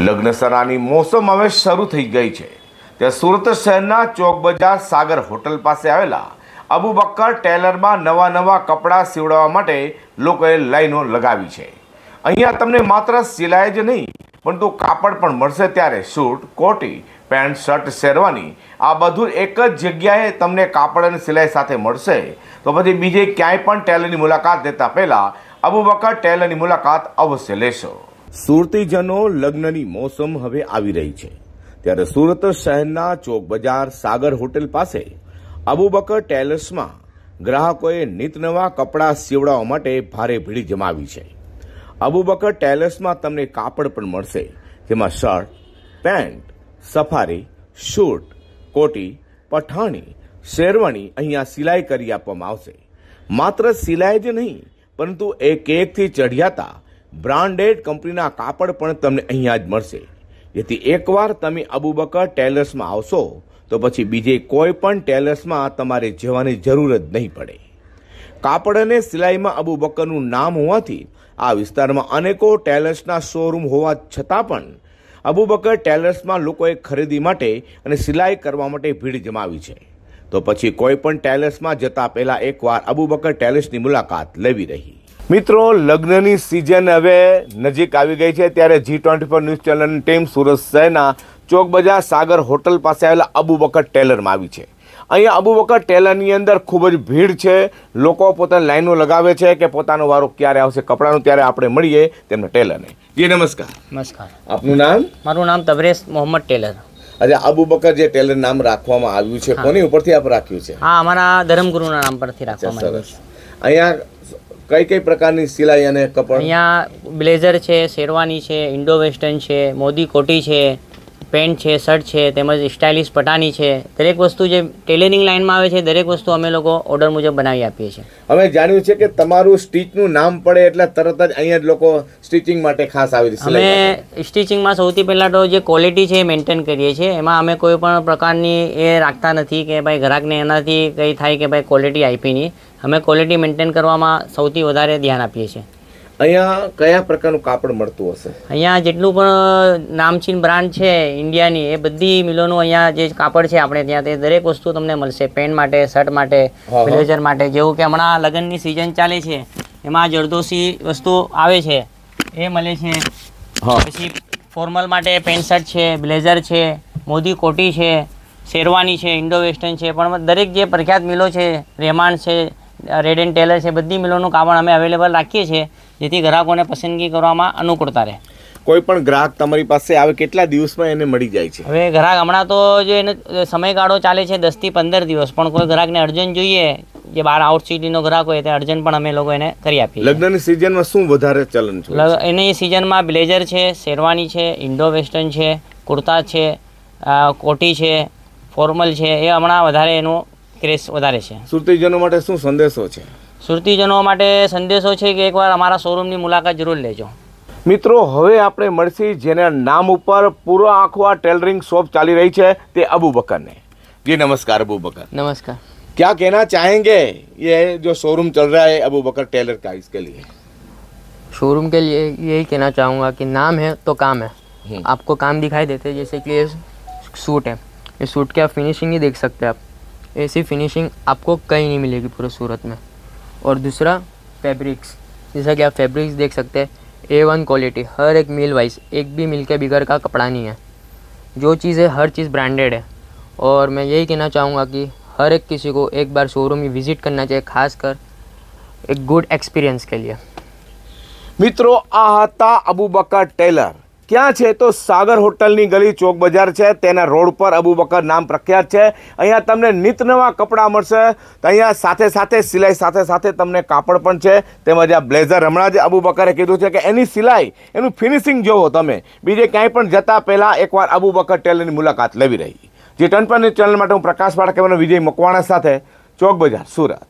લગ્નસરાની મોસમ હવે શરૂ થઈ ગઈ છે ત્યાં સુરત શહેરના ચોક બજાર સાગર હોટલ પાસે આવેલા અબુ બક્કર ટેલરમાં નવા નવા કપડાં સીવડાવવા માટે લોકોએ લાઈનો લગાવી છે અહીંયા તમને માત્ર સિલાઈ જ નહીં પરંતુ કાપડ પણ મળશે ત્યારે સૂટ કોટી પેન્ટ શર્ટ શેરવાની આ બધું એક જ જગ્યાએ તમને કાપડ અને સિલાઈ સાથે મળશે તો પછી બીજે ક્યાંય પણ ટેલરની મુલાકાત લેતા પહેલાં અબુ બક્કર ટેલરની મુલાકાત અવશ્ય લેશો સુરતીજનો લગ્નની મોસમ હવે આવી રહી છે ત્યારે સુરત શહેરના ચોક બજાર સાગર હોટેલ પાસે અબુબકર ટેલર્સમાં ગ્રાહકોએ નિતનવા કપડાં સીવડાવવા માટે ભારે ભીડ જમાવી છે અબુબકર ટેલર્સમાં તમને કાપડ પણ મળશે જેમાં શર્ટ પેન્ટ સફારી શૂટ કોટી પઠાણી શેરવાણી અહીંયા સિલાઈ કરી આપવામાં આવશે માત્ર સિલાઈ જ નહીં પરંતુ એક એકથી ચઢિયાતા બ્રાન્ડેડ કંપનીના કાપડ પણ તમને અહીંયા જ મળશે જેથી એકવાર તમે અબુબકર ટેલર્સમાં આવશો તો પછી બીજે કોઈ પણ ટેલર્સમાં તમારે જવાની જરૂર જ નહીં પડે કાપડ અને સિલાઈમાં અબુબકરનું નામ હોવાથી આ વિસ્તારમાં અનેકો ટેલર્સના શોરૂમ હોવા છતાં પણ અબુબકર ટેલર્સમાં લોકોએ ખરીદી માટે અને સિલાઈ કરવા માટે ભીડ જમાવી છે તો પછી કોઈ પણ ટેલર્સમાં જતા પહેલાં એકવાર અબુબકર ટેલર્સની મુલાકાત લેવી રહી મિત્રો લગ્નની સિઝન હવે નજીક આવી ગઈ છે ત્યારે જી ટ્વેન્ટી ફોર ન્યૂઝ ચેનલની ટીમ સુરત શહેરના ચોક બજાર સાગર હોટલ પાસે આવેલા અબુ બકર ટેલરમાં આવી છે અહીંયા અબુ બકર ટેલરની અંદર ખૂબ જ ભીડ છે લોકો પોતાની લાઈનો લગાવે છે કે પોતાનો વારો ક્યારે આવશે કપડાનું ત્યારે આપણે મળીએ તેમને ટેલરને જી નમસ્કાર નમસ્કાર આપનું નામ મારું નામ તબરેસ મોહમ્મદ ટેલર આજે આબુ બકર જે ટેલર નામ રાખવામાં આવ્યું છે કોની ઉપરથી આપ રાખ્યું છે હા અમારા ધર્મગુરુના નામ પરથી રાખવામાં આવ્યું છે અહીંયા કઈ કઈ પ્રકારની સિલાઈ અને કપડ અહીંયા બ્લેઝર છે શેરવાની છે ઇન્ડો વેસ્ટર્ન છે મોદી કોટી છે પેન્ટ છે શર્ટ છે તેમજ સ્ટાઇલિશ પટાની છે દરેક વસ્તુ જે ટેલરિંગ લાઇનમાં આવે છે દરેક વસ્તુ અમે લોકો ઓર્ડર મુજબ બનાવી આપીએ છીએ અમે જાણ્યું છે કે તમારું સ્ટીચનું નામ પડે એટલે તરત જ અહીંયા લોકો સ્ટિચિંગ માટે ખાસ આવી અમે સ્ટિચિંગમાં સૌથી પહેલાં તો જે ક્વોલિટી છે એ મેન્ટેન કરીએ છીએ એમાં અમે કોઈ પણ પ્રકારની એ રાખતા નથી કે ભાઈ ગ્રાહકને એનાથી કંઈ થાય કે ભાઈ ક્વોલિટી આપી નહીં અમે ક્વોલિટી મેન્ટેન કરવામાં સૌથી વધારે ધ્યાન આપીએ છીએ અહીંયા કયા પ્રકારનું કાપડ મળતું હશે અહીંયા જેટલું પણ નામચીન બ્રાન્ડ છે ઇન્ડિયાની એ બધી મિલોનું અહીંયા જે કાપડ છે આપણે ત્યાં તે દરેક વસ્તુ તમને મળશે પેન્ટ માટે શર્ટ માટે બ્લેઝર માટે જેવું કે હમણાં લગ્નની સિઝન ચાલે છે એમાં જરદોશી વસ્તુ આવે છે એ મળે છે પછી ફોર્મલ માટે પેન્ટ શર્ટ છે બ્લેઝર છે મોદી કોટી છે શેરવાની છે ઇન્ડો વેસ્ટર્ન છે પણ દરેક જે પ્રખ્યાત મિલો છે રહેમાન છે રેડ એન્ડ ટેલર છે બધી મિલોનું કામણ અમે અવેલેબલ રાખીએ છીએ જેથી ગ્રાહકોને પસંદગી કરવામાં અનુકૂળતા રહે કોઈ પણ ગ્રાહક તમારી પાસે આવે કેટલા દિવસમાં એને મળી જાય છે હવે ગ્રાહક હમણાં તો જો એનો સમયગાળો ચાલે છે દસથી પંદર દિવસ પણ કોઈ ગ્રાહકને અર્જન્ટ જોઈએ જે બહાર આઉટ સિટીનો ગ્રાહક હોય તે અર્જન્ટ પણ અમે લોકો એને કરી આપીએ લગ્નની સિઝનમાં શું વધારે ચલન છે એની સિઝનમાં બ્લેઝર છે શેરવાની છે ઇન્ડો વેસ્ટર્ન છે કુર્તા છે કોટી છે ફોર્મલ છે એ હમણાં વધારે એનું क्रिस उदारेशे सुरती जनों માટે શું સંદેશો છે સુરતી જનો માટે સંદેશો છે કે એકવાર અમારા શોરૂમની મુલાકાત જરૂર લેજો મિત્રો હવે આપણે મળસી જેના નામ ઉપર પૂર આખોવા ટેલરિંગ શોપ ચાલી રહી છે તે અબુબકર ને જી નમસ્કાર અબુબકર નમસ્કાર શું કહેના चाहेंगे ये जो શોરૂમ चल रहा है अबुबकर टेलર કા इसके लिए શોરૂમ के लिए यही कहना चाहूंगा कि नाम है तो काम है आपको काम दिखाई देते जैसे कि सूट है ये सूट क्या फिनिशिंग ही देख सकते हैं आप ऐसी फिनिशिंग आपको कहीं नहीं मिलेगी पूरे सूरत में और दूसरा फैब्रिक्स जैसा कि आप फैब्रिक्स देख सकते हैं ए वन क्वालिटी हर एक मिल वाइज एक भी मिल के बिगड़ का कपड़ा नहीं है जो चीज़ है हर चीज़ ब्रांडेड है और मैं यही कहना चाहूँगा कि हर एक किसी को एक बार शोरूम में विज़िट करना चाहिए खासकर एक गुड एक्सपीरियंस के लिए मित्रों आहता अबू बकर टेलर ક્યાં છે તો સાગર હોટલની ગલી ચોક બજાર છે તેના રોડ પર અબુબકર નામ પ્રખ્યાત છે અહીંયા તમને નિતનવા કપડાં મળશે અહીંયા સાથે સાથે સિલાઈ સાથે સાથે તમને કાપડ પણ છે તેમજ આ બ્લેઝર હમણાં જ બકરે કીધું છે કે એની સિલાઈ એનું ફિનિશિંગ જોવો તમે બીજે ક્યાંય પણ જતાં પહેલાં એકવાર બકર ટેલરની મુલાકાત લેવી રહી જે ટનપનની ચેનલ માટે હું પ્રકાશ પાડકે વિજય મકવાણા સાથે ચોક બજાર સુરત